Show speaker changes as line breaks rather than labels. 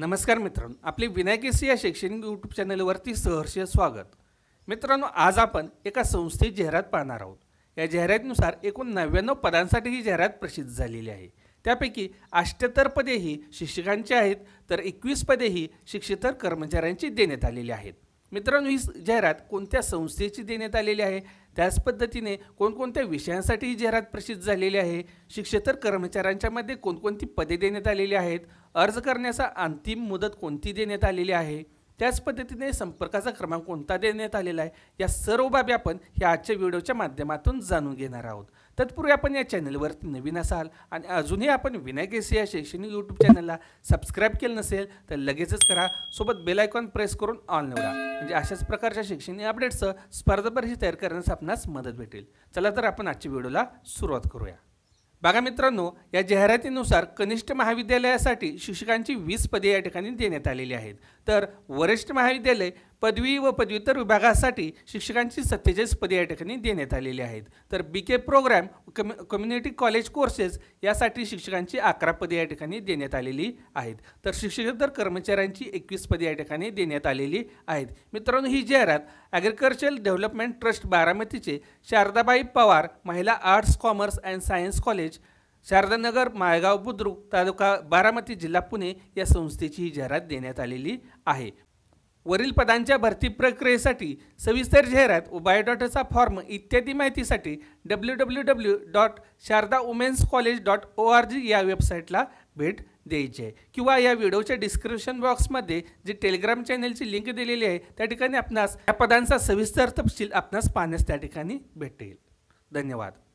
नमस्कार मित्रांनो आपले विनायकेसी या शैक्षणिक यूट्यूब चॅनलवरती सहर्ष स्वागत मित्रांनो आज आपण एका संस्थेची जाहिरात पाहणार आहोत या जाहिरातीनुसार एकूण नव्याण्णव पदांसाठी ही जाहिरात प्रसिद्ध झालेली आहे त्यापैकी अष्ट्याहत्तर पदे ही शिक्षकांची आहेत तर एकवीस पदे ही शिक्षितर कर्मचाऱ्यांची देण्यात आलेली आहेत मित्रांनो ही जाहिरात कोणत्या संस्थेची देण्यात आलेली आहे त्याच पद्धतीने कोणकोणत्या विषयांसाठी ही जाहिरात प्रसिद्ध झालेली आहे शिक्षेतर कर्मचाऱ्यांच्यामध्ये कोणकोणती पदे देण्यात आलेली आहेत अर्ज करण्याचा अंतिम मुदत कोणती देण्यात आलेली आहे त्याच पद्धतीने संपर्काचा क्रमांक कोणता देण्यात आलेला आहे या सर्व बाबी आपण ह्या आजच्या व्हिडिओच्या माध्यमातून जाणून घेणार आहोत तत्पूर्वी आपण या चॅनलवरती नवीन असाल आणि अजूनही आपण विनायक एसी या शैक्षणिक यूट्यूब चॅनलला सबस्क्राईब केलं नसेल तर लगेचच करा सोबत बेलायकॉन प्रेस करून ऑन निवडा म्हणजे अशाच प्रकारच्या शैक्षणिक अपडेट्सचं स्पर्धा परीक्षा तयार करण्यास आपणास मदत भेटेल चला तर आपण आजच्या व्हिडिओला सुरुवात करूया बघा मित्रांनो या जाहिरातीनुसार कनिष्ठ महाविद्यालयासाठी शिक्षकांची वीस पदे या ठिकाणी देण्यात आलेली आहेत तर वरिष्ठ महाविद्यालय पदवी व पदव्युत्तर विभागासाठी शिक्षकांची सत्तेचाळीस पदे या ठिकाणी देण्यात आलेली आहेत तर बी के प्रोग्रॅम कम्यु कम्युनिटी कॉलेज कोर्सेस यासाठी शिक्षकांची अकरा पदे या ठिकाणी देण्यात आलेली आहेत तर शिक्षकेतर कर्मचाऱ्यांची एकवीस पदे या ठिकाणी देण्यात आलेली आहेत मित्रांनो ही जाहिरात ॲग्रिकल्चरल डेव्हलपमेंट ट्रस्ट बारामतीचे शारदाबाई पवार महिला arts commerce and science college Sharadanagar Malgaon Budruk तालुका बारामती जिल्हा पुणे या संस्थेची ही जाहिरात देण्यात आलेली आहे वरील पदांच्या भरती प्रक्रियेसाठी सविस्तर जाहिरात व फॉर्म इत्यादी माहितीसाठी W W W dot Sharada women's college dot O R G या वेबसाईटला भेट द्यायची आहे किंवा या व्हिडिओच्या डिस्क्रिप्शन बॉक्समध्ये जी टेलिग्राम चॅनलची लिंक दिलेली आहे त्या ठिकाणी आपणास या पदांचा सविस्तर तपशील आपणास पाहण्यास त्या ठिकाणी भेटेल धन्यवाद